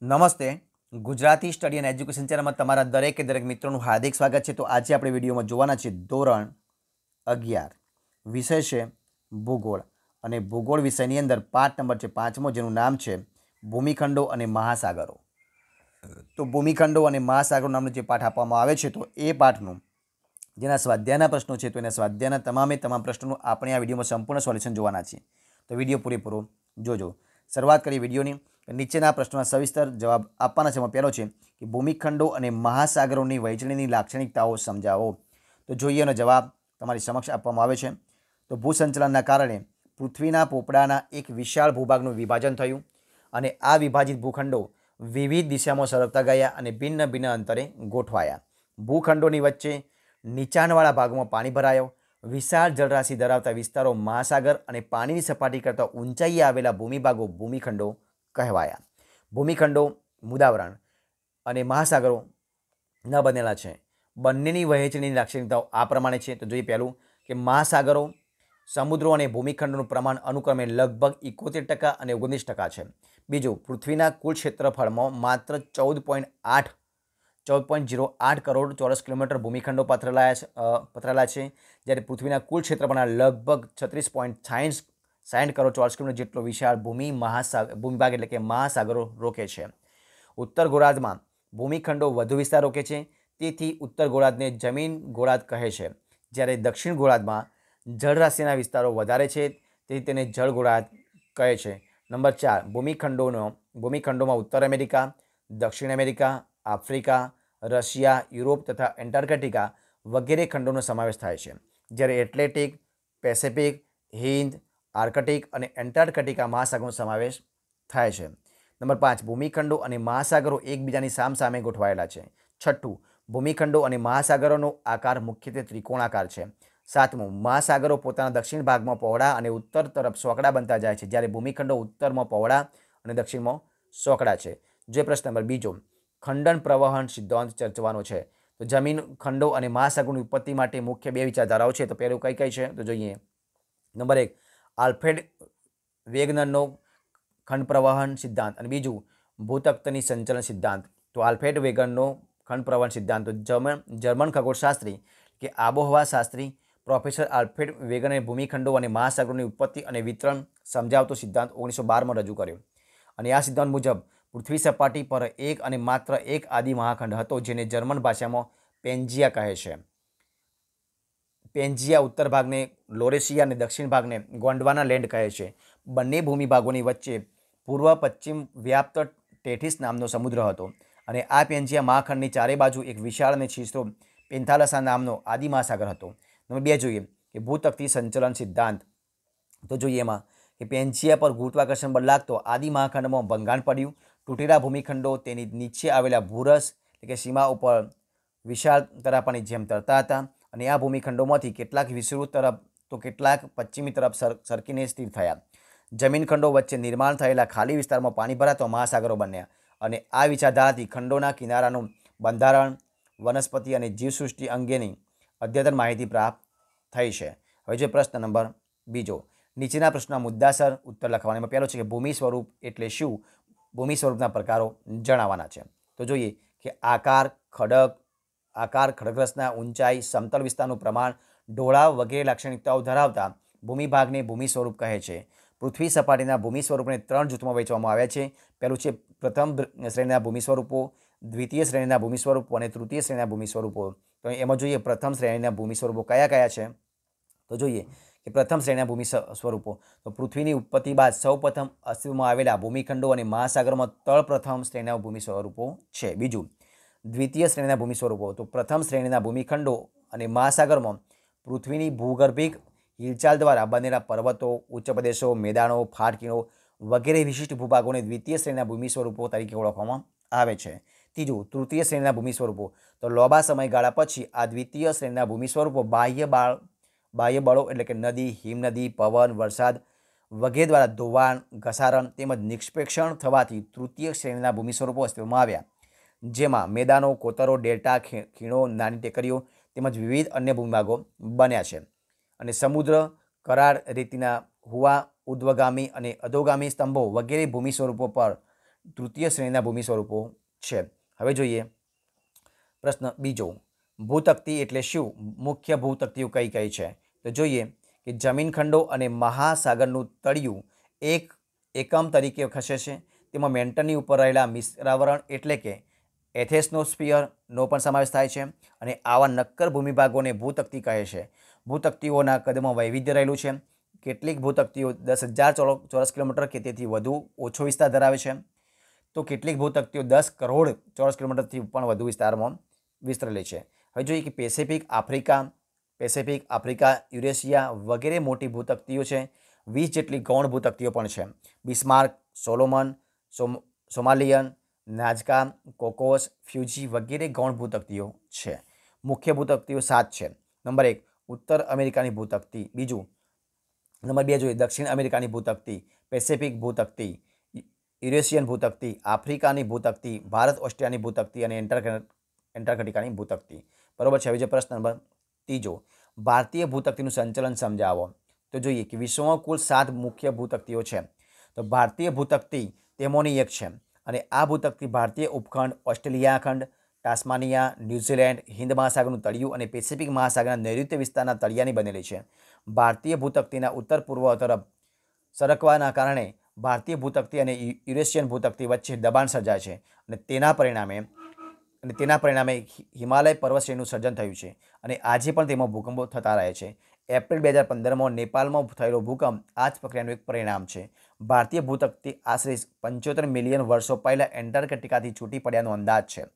નમસ્તે ગુજરાતી સ્ટડી અને એજ્યુકેશન ચેનલમાં તમારા દરેકે દરેક મિત્રોનું હાર્દિક સ્વાગત છે તો આજે આપણે વિડીયોમાં જોવાના છે ધોરણ અગિયાર વિષય છે ભૂગોળ અને ભૂગોળ વિષયની અંદર પાઠ નંબર છે પાંચમો જેનું નામ છે ભૂમિખંડો અને મહાસાગરો તો ભૂમિખંડો અને મહાસાગરો નામનો જે પાઠ આપવામાં આવે છે તો એ પાઠનું જેના સ્વાધ્યાયના પ્રશ્નો છે તો એના સ્વાધ્યાયના તમામે તમામ પ્રશ્નોનું આપણે આ વિડીયોમાં સંપૂર્ણ સોલ્યુશન જોવાના છીએ તો વિડીયો પૂરેપૂરો જોજો શરૂઆત કરીએ વિડીયોની નીચેના પ્રશ્નોના સવિસ્તર જવાબ આપવાના છે પહેલો છે કે ભૂમિખંડો અને મહાસાગરોની વહેંચણીની લાક્ષણિકતાઓ સમજાવો તો જોઈએ એનો જવાબ તમારી સમક્ષ આપવામાં આવે છે તો ભૂસંચલનના કારણે પૃથ્વીના પોપડાના એક વિશાળ ભૂભાગનું વિભાજન થયું અને આ વિભાજિત ભૂખંડો વિવિધ દિશામાં સરકતા ગયા અને ભિન્ન ભિન્ન અંતરે ગોઠવાયા ભૂખંડોની વચ્ચે નીચાણવાળા ભાગમાં પાણી ભરાયો વિશાળ જળરાશિ ધરાવતા વિસ્તારો મહાસાગર અને પાણીની સપાટી કરતાં ઊંચાઈએ આવેલા ભૂમિભાગો ભૂમિખંડો કહેવાયા ભૂમિખંડો મુદાવરણ અને મહાસાગરો ન બનેલા છે બંનેની વહેંચણીની લાક્ષણિકતાઓ આ પ્રમાણે છે તો જોઈએ પહેલું કે મહાસાગરો સમુદ્રો અને ભૂમિખંડનું પ્રમાણ અનુક્રમે લગભગ ઇકોતેર ટકા અને ઓગણીસ ટકા છે બીજું પૃથ્વીના કુલ ક્ષેત્રફળમાં માત્ર ચૌદ પોઈન્ટ આઠ ચૌદ પોઈન્ટ જીરો આઠ કરોડ ચોરસ કિલોમીટર ભૂમિખંડો પથરેલા પથરેલા છે જ્યારે પૃથ્વીના કુલ ક્ષેત્રફળના લગભગ છત્રીસ પોઈન્ટ છાઈસ સાઠ કરો ચોરસ કિલોમીટર જેટલો વિશાળ ભૂમિ મહાસાગર ભૂમિભાગ એટલે કે મહાસાગરો રોકે છે ઉત્તર ગોળાર્ધમાં ભૂમિખંડો વધુ વિસ્તાર રોકે છે તેથી ઉત્તર ગોળાર્ધને જમીન ગોળાર્ધ કહે છે જ્યારે દક્ષિણ ગોળાર્ધમાં જળરાશિના વિસ્તારો વધારે છે તેથી તેને જળ ગોળાર્ધ કહે છે નંબર ચાર ભૂમિખંડોનો ભૂમિખંડોમાં ઉત્તર અમેરિકા દક્ષિણ અમેરિકા આફ્રિકા રશિયા યુરોપ તથા એન્ટાર્કટિકા વગેરે ખંડોનો સમાવેશ થાય છે જ્યારે એટલેટિક પેસેફિક હિન્દ આર્કટિક અને એન્ટાર્કટિકા મહાસાગરનો સમાવેશ થાય છે નંબર પાંચ ભૂમિખંડો અને મહાસાગરો એકબીજાની સામસામે ગોઠવાયેલા છે છઠ્ઠું ભૂમિખંડો અને મહાસાગરોનો આકાર મુખ્યત્વે ત્રિકોણાકાર છે સાતમું મહાસાગરો પોતાના દક્ષિણ ભાગમાં પહોળા અને ઉત્તર તરફ સોકડા બનતા જાય છે જ્યારે ભૂમિખંડો ઉત્તરમાં પહોળા અને દક્ષિણમાં સોકડા છે જે પ્રશ્ન નંબર બીજો ખંડન પ્રવહન સિદ્ધાંત ચર્ચવાનો છે તો જમીન ખંડો અને મહાસાગરની ઉત્પત્તિ માટે મુખ્ય બે વિચારધારાઓ છે તો પહેલું કઈ કઈ છે તો જોઈએ નંબર એક આલ્ફ્રેડ વેગનરનો ખંડ પ્રવહન સિદ્ધાંત અને બીજું ભૂતક્તની સંચલન સિદ્ધાંત તો આલ્ફ્રેડ વેગનનો ખંડ પ્રવહન સિદ્ધાંત જર્મન જર્મન ખગોળશાસ્ત્રી કે આબોહવા શાસ્ત્રી પ્રોફેસર આલ્ફ્રેડ વેગને ભૂમિખંડો અને મહાસાગરોની ઉત્પત્તિ અને વિતરણ સમજાવતો સિદ્ધાંત ઓગણીસો બારમાં રજૂ કર્યો અને આ સિદ્ધાંત મુજબ પૃથ્વી સપાટી પર એક અને માત્ર એક આદિ મહાખંડ હતો જેને જર્મન ભાષામાં પેન્જિયા કહે છે પેન્જિયા ઉત્તર ભાગને લોરેશિયા અને દક્ષિણ ભાગને ગોંડવાના લેન્ડ કહે છે બંને ભૂમિભાગોની વચ્ચે પૂર્વ પશ્ચિમ વ્યાપ્ત ટેઠિસ નામનો સમુદ્ર હતો અને આ પેન્જિયા મહાખંડની ચારે બાજુ એક વિશાળ અને છીસરો પેન્થાલસા નામનો આદિ મહાસાગર હતો નંબર બે જોઈએ કે ભૂતકથી સંચલન સિદ્ધાંત તો જોઈએ એમાં કે પેન્જિયા પર ગુરુત્વાકર્ષણ બળ લાગતો આદિ મહાખંડમાં ભંગાણ પડ્યું તૂટેલા ભૂમિખંડો તેની નીચે આવેલા ભૂરસ એટલે કે સીમા ઉપર વિશાળ તરાપાની જેમ તરતા હતા અને આ ભૂમિખંડોમાંથી કેટલાક વિસ્તૃત તરફ તો કેટલાક પશ્ચિમી તરફ સર સરકીને સ્થિર થયા જમીનખંડો વચ્ચે નિર્માણ થયેલા ખાલી વિસ્તારમાં પાણી ભરાતો મહાસાગરો બન્યા અને આ વિચારધારાથી ખંડોના કિનારાનું બંધારણ વનસ્પતિ અને જીવસૃષ્ટિ અંગેની અદ્યતન માહિતી પ્રાપ્ત થઈ છે હવે જે પ્રશ્ન નંબર બીજો નીચેના પ્રશ્નના મુદ્દાસર ઉત્તર લખવાનો એમાં પહેલો છે કે ભૂમિ સ્વરૂપ એટલે શું ભૂમિ સ્વરૂપના પ્રકારો જણાવવાના છે તો જોઈએ કે આકાર ખડક આકાર ખડગ્રસના ઊંચાઈ સમતલ વિસ્તારનું પ્રમાણ ઢોળા વગેરે લાક્ષણિકતાઓ ધરાવતા ભૂમિભાગને ભૂમિ સ્વરૂપ કહે છે પૃથ્વી સપાટીના ભૂમિ સ્વરૂપને ત્રણ જૂથમાં વહેંચવામાં આવ્યા છે પહેલું છે પ્રથમ શ્રેણીના ભૂમિ સ્વરૂપો દ્વિતીય શ્રેણીના ભૂમિ સ્વરૂપો અને તૃતીય શ્રેણીના ભૂમિ સ્વરૂપો તો એમાં જોઈએ પ્રથમ શ્રેણીના ભૂમિ સ્વરૂપો કયા કયા છે તો જોઈએ કે પ્રથમ શ્રેણીના ભૂમિ સ્વરૂપો તો પૃથ્વીની ઉત્પત્તિ બાદ સૌપ્રથમ અસ્તિત્વમાં આવેલા ભૂમિખંડો અને મહાસાગરમાં તળ પ્રથમ શ્રેણીના ભૂમિ સ્વરૂપો છે બીજું દ્વિતીય શ્રેણીના ભૂમિ સ્વરૂપો તો પ્રથમ શ્રેણીના ભૂમિખંડો અને મહાસાગરમાં પૃથ્વીની ભૂગર્ભિક હિલચાલ દ્વારા બનેલા પર્વતો ઉચ્ચ પ્રદેશો મેદાનો ફાટકીણો વગેરે વિશિષ્ટ ભૂભાગોને દ્વિતીય શ્રેણીના ભૂમિ સ્વરૂપો તરીકે ઓળખવામાં આવે છે ત્રીજું તૃતીય શ્રેણીના ભૂમિ સ્વરૂપો તો લોબા સમયગાળા પછી આ દ્વિતીય શ્રેણીના ભૂમિ સ્વરૂપો બાહ્ય બાળ બાહ્ય બળો એટલે કે નદી હિમનદી પવન વરસાદ વગેરે દ્વારા ધોવાણ ઘસારણ તેમજ નિષ્પેક્ષણ થવાથી તૃતીય શ્રેણીના ભૂમિ સ્વરૂપો અસ્તિત્વમાં આવ્યા જેમાં મેદાનો કોતરો ડેલ્ટા ખીણો નાની ટેકરીઓ તેમજ વિવિધ અન્ય ભૂમિભાગો બન્યા છે અને સમુદ્ર કરાર રીતિના હુવા ઉદ્વગામી અને અધોગામી સ્તંભો વગેરે ભૂમિ સ્વરૂપો પર તૃતીય શ્રેણીના ભૂમિ સ્વરૂપો છે હવે જોઈએ પ્રશ્ન બીજો ભૂતકતી એટલે શું મુખ્ય ભૂતકતીઓ કઈ કઈ છે તો જોઈએ કે જમીન ખંડો અને મહાસાગરનું તળિયું એક એકમ તરીકે ખસે છે તેમાં મેન્ટનની ઉપર રહેલા મિશ્રાવરણ એટલે કે એથેસ્નોસ્ફિયરનો પણ સમાવેશ થાય છે અને આવા નક્કર ભૂમિભાગોને ભૂતક્તિ કહે છે ભૂતક્તિઓના કદમાં વૈવિધ્ય રહેલું છે કેટલીક ભૂતક્તિઓ દસ હજાર ચોરસ કિલોમીટર કે તેથી વધુ ઓછો વિસ્તાર ધરાવે છે તો કેટલીક ભૂતક્તિઓ દસ કરોડ ચોરસ કિલોમીટરથી પણ વધુ વિસ્તારમાં વિસ્તરેલી છે હવે જોઈએ કે Pacific Africa Pacific Africa Eurasia વગેરે મોટી ભૂતક્તિઓ છે વીસ જેટલી ગૌણ ભૂતક્તિઓ પણ છે બિસ્માર્ક સોલોમન સોમાલિયન નાજકા કોકોસ ફ્યુજી વગેરે ગૌણ ભૂતકતીઓ છે મુખ્ય ભૂતકતીઓ સાત છે નંબર એક ઉત્તર અમેરિકાની ભૂતકતી બીજું નંબર બે જોઈએ દક્ષિણ અમેરિકાની ભૂતકતી પેસેફિક ભૂતકતી યુરેશિયન ભૂતકતી આફ્રિકાની ભૂતકતી ભારત ઓસ્ટ્રેલિયાની ભૂતકતી અને એન્ટર એન્ટાર્કટિકાની ભૂતકતી બરાબર છે હવે જે પ્રશ્ન નંબર ત્રીજો ભારતીય ભૂતકતીનું સંચલન સમજાવો તો જોઈએ કે વિશ્વમાં કુલ સાત મુખ્ય ભૂતકતીઓ છે તો ભારતીય ભૂતકતી તેમોની એક છે અને આ ભૂતકથી ભારતીય ઉપખંડ ઓસ્ટ્રેલિયા ખંડ ટાસ્માનિયા ન્યૂઝીલેન્ડ હિન્દ મહાસાગરનું તળિયું અને પેસિફિક મહાસાગરના નૈઋત્ય વિસ્તારના તળિયાની બનેલી છે ભારતીય ભૂતકતીના ઉત્તર પૂર્વ તરફ સરકવાના કારણે ભારતીય ભૂતકતી અને યુરેશિયન ભૂતકતી વચ્ચે દબાણ સર્જાય છે અને તેના પરિણામે અને તેના પરિણામે હિમાલય પર્વતશ્રેણીનું સર્જન થયું છે અને આજે પણ તેમાં ભૂકંપો થતા રહે છે એપ્રિલ બે હજાર પંદરમાં નેપાળમાં થયેલો ભૂકંપ આ જ પ્રક્રિયાનું એક પરિણામ છે ભારતીય ભૂતકતી આશરે પંચોતેર મિલિયન વર્ષો પહેલાં એન્ટાર્કટિકાથી છૂટી પડ્યાનો અંદાજ છે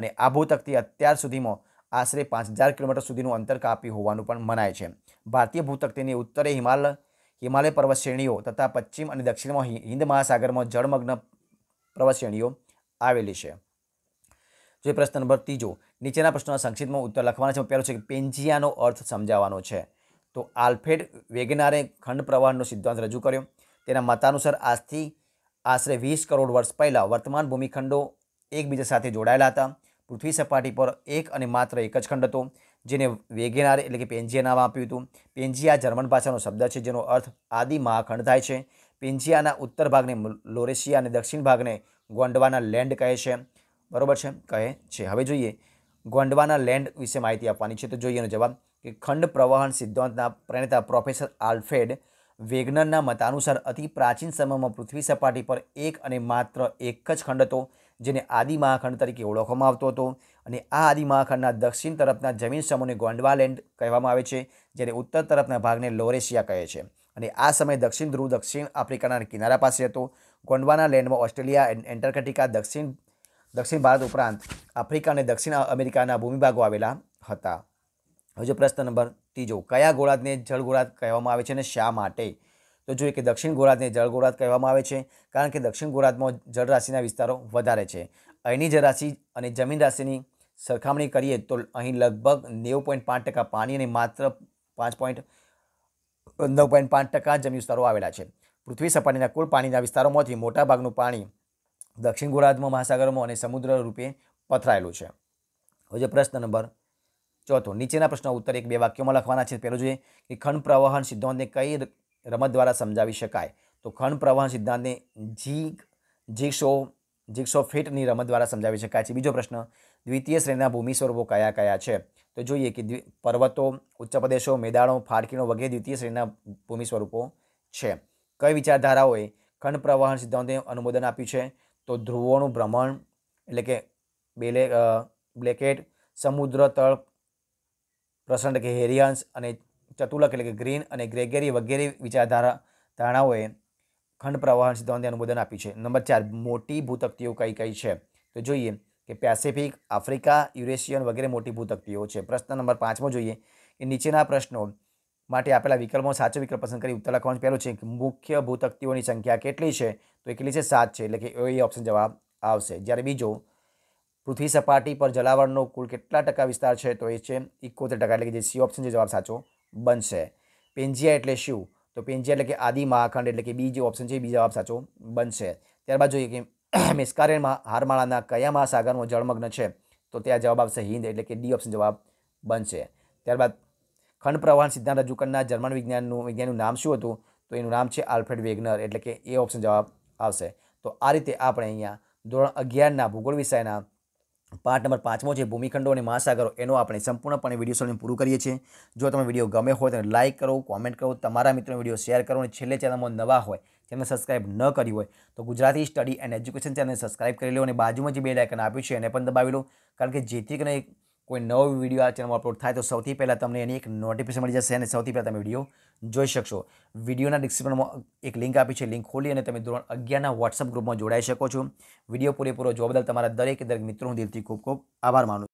અને આ ભૂતકતી અત્યાર સુધીમાં આશરે પાંચ હજાર કિલોમીટર સુધીનું અંતર કાપ્યું હોવાનું પણ મનાય છે ભારતીય ભૂતકતીની ઉત્તરે હિમાલય હિમાલય પર્વતશ્રેણીઓ તથા પશ્ચિમ અને દક્ષિણમાં હિન્દ મહાસાગરમાં જળમગ્ન પર્વત શ્રેણીઓ આવેલી છે જે પ્રશ્ન નંબર ત્રીજો નીચેના પ્રશ્નોના સંક્ષિપ્તમાં ઉત્તર લખવાના છે પહેલો છે કે પેન્જિયાનો અર્થ સમજાવવાનો છે તો આલ્ફેડ વેગનારે ખંડ પ્રવાહનો સિદ્ધાંત રજૂ કર્યો તેના મતાનુસાર આજથી આશરે વીસ કરોડ વર્ષ પહેલાં વર્તમાન ભૂમિખંડો એકબીજા સાથે જોડાયેલા હતા પૃથ્વી સપાટી પર એક અને માત્ર એક જ ખંડ હતો જેને વેગેનાર એટલે કે પેન્જિયા નામ આપ્યું હતું પેન્જિયા જર્મન ભાષાનો શબ્દ છે જેનો અર્થ આદિ મહાખંડ થાય છે પેન્જિયાના ઉત્તર ભાગને લોરેશિયા અને દક્ષિણ ભાગને ગોંડવાના લેન્ડ કહે છે બરાબર છે કહે છે હવે જોઈએ ગોંડવાના લેન્ડ વિશે માહિતી આપવાની છે તો જોઈએ એનો જવાબ કે ખંડ પ્રવહન સિદ્ધાંતના પ્રણેતા પ્રોફેસર આલ્ફેડ વેગનરના મતાનુસાર અતિ પ્રાચીન સમયમાં પૃથ્વી સપાટી પર એક અને માત્ર એક જ ખંડ હતો જેને આદિ મહાખંડ તરીકે ઓળખવામાં આવતો હતો અને આ આદિ મહાખંડના દક્ષિણ તરફના જમીન સમૂહને ગોંડવાલેન્ડ કહેવામાં આવે છે જ્યારે ઉત્તર તરફના ભાગને લોરેશિયા કહે છે અને આ સમય દક્ષિણ ધ્રુવ દક્ષિણ આફ્રિકાના કિનારા પાસે હતો ગોંડવાના લેન્ડમાં ઓસ્ટ્રેલિયા એન્ટાર્કટિકા દક્ષિણ દક્ષિણ ભારત ઉપરાંત આફ્રિકા અને દક્ષિણ અમેરિકાના ભૂમિભાગો આવેલા હતા હજુ પ્રશ્ન નંબર ત્રીજો કયા ગોળાર્ધને જળગોળાર્ધ કહેવામાં આવે છે અને શા માટે તો જોઈએ કે દક્ષિણ ગોળાર્ધને જળગોળાર્ધ કહેવામાં આવે છે કારણ કે દક્ષિણ ગોળાર્ધમાં જળરાશિના વિસ્તારો વધારે છે અહીંની જળરાશિ અને જમીન રાશિની સરખામણી કરીએ તો અહીં લગભગ નેવું પોઈન્ટ પાંચ ટકા પાણી અને માત્ર પાંચ પોઈન્ટ નવ પોઈન્ટ પાંચ ટકા જમીન વિસ્તારો આવેલા છે પૃથ્વી સપાટીના કુલ પાણીના વિસ્તારોમાંથી મોટાભાગનું પાણી દક્ષિણ ગુજરાતમાં મહાસાગરમાં અને સમુદ્ર રૂપે પથરાયેલું છે હવે જે પ્રશ્ન નંબર ચોથો નીચેના પ્રશ્નો ઉત્તર એક બે વાક્યોમાં લખવાના છે પહેલો જોઈએ કે ખંડ પ્રવહન સિદ્ધાંતને કઈ રમત દ્વારા સમજાવી શકાય તો ખંડ પ્રવહન સિદ્ધાંતને જી જીક્સો જીક્સો ફિટની રમત દ્વારા સમજાવી શકાય છે બીજો પ્રશ્ન દ્વિતીય શ્રેણીના ભૂમિ સ્વરૂપો કયા કયા છે તો જોઈએ કે પર્વતો ઉચ્ચ પ્રદેશો મેદાણો ફાડકીનો વગેરે દ્વિતીય શ્રેણીના ભૂમિ સ્વરૂપો છે કઈ વિચારધારાઓએ ખંડ પ્રવહન સિદ્ધાંતને અનુમોદન આપ્યું છે તો ધ્રુવોનું ભ્રમણ એટલે કે બેલે બ્લેકેટ સમુદ્ર તળ પ્રસંડ કે હેરિયન્સ અને ચતુલક એટલે કે ગ્રીન અને ગ્રેગેરી વગેરે વિચારધારા ધારણાઓએ ખંડ પ્રવાહન સિદ્ધાંતને અનુમોદન આપ્યું છે નંબર ચાર મોટી ભૂતકતીઓ કઈ કઈ છે તો જોઈએ કે પેસિફિક આફ્રિકા યુરેશિયન વગેરે મોટી ભૂતકતીઓ છે પ્રશ્ન નંબર પાંચમો જોઈએ એ નીચેના પ્રશ્નો માટે આપેલા વિકલ્પો સાચો વિકલ્પ પસંદ કરી ઉત્તર લખવાનો પહેલો છે કે મુખ્ય ભૂતકતીઓની સંખ્યા કેટલી છે તો એ છે સાત છે એટલે કે એ ઓપ્શન જવાબ આવશે જ્યારે બીજો પૃથ્વી સપાટી પર જલાવરનો કુલ કેટલા ટકા વિસ્તાર છે તો એ છે ઇકોતેર ટકા એટલે કે જે સી ઓપ્શન જે જવાબ સાચો બનશે પેન્જિયા એટલે શું તો પેન્જિયા એટલે કે આદિ મહાખંડ એટલે કે બી જે ઓપ્શન છે એ બી જવાબ સાચો બનશે ત્યારબાદ જોઈએ કે મેસ્કારેન હારમાળાના કયા મહાસાગરમાં જળમગ્ન છે તો ત્યાં જવાબ આવશે હિન્દ એટલે કે ડી ઓપ્શન જવાબ બનશે ત્યારબાદ ખંડ પ્રવાહન સિદ્ધાંત રજૂ કરનાર જર્મન વિજ્ઞાનનું વિજ્ઞાનનું નામ શું હતું તો એનું નામ છે આલ્ફ્રેડ વેગનર એટલે કે એ ઓપ્શન જવાબ આવશે તો આ રીતે આપણે અહીંયા ધોરણ અગિયારના ભૂગોળ વિષયના પાઠ નંબર પાંચમો જે ભૂમિખંડો અને મહાસાગરો એનો આપણે સંપૂર્ણપણે વિડીયો સોલ્યુશન પૂરું કરીએ છીએ જો તમે વિડીયો ગમે હોય તો લાઇક કરો કોમેન્ટ કરો તમારા મિત્રો વિડીયો શેર કરો અને છેલ્લે ચેનલમાં નવા હોય જેમને સબસ્ક્રાઇબ ન કરી હોય તો ગુજરાતી સ્ટડી એન્ડ એજ્યુકેશન ચેનલને સબસ્ક્રાઇબ કરી લો અને બાજુમાં જે બે લાઇકન આપ્યું છે એને પણ દબાવી લો કારણ કે જેથી કરીને કોઈ નવો વિડીયો આ ચેનલમાં અપલોડ થાય તો સૌથી પહેલાં તમને એની એક નોટિફિકેશન મળી જશે અને સૌથી પહેલાં તમે વિડીયો જોઈ શકશો વિડીયોના ડિસ્ક્રિપ્શનમાં એક લિંક આપી છે લિંક ખોલી અને તમે ધોરણ અગિયારના વોટ્સઅપ ગ્રુપમાં જોડાઈ શકો છો વિડીયો પૂરેપૂરો જોવા બદલ તમારા દરેક દરેક હું દિલથી ખૂબ ખૂબ આભાર માનું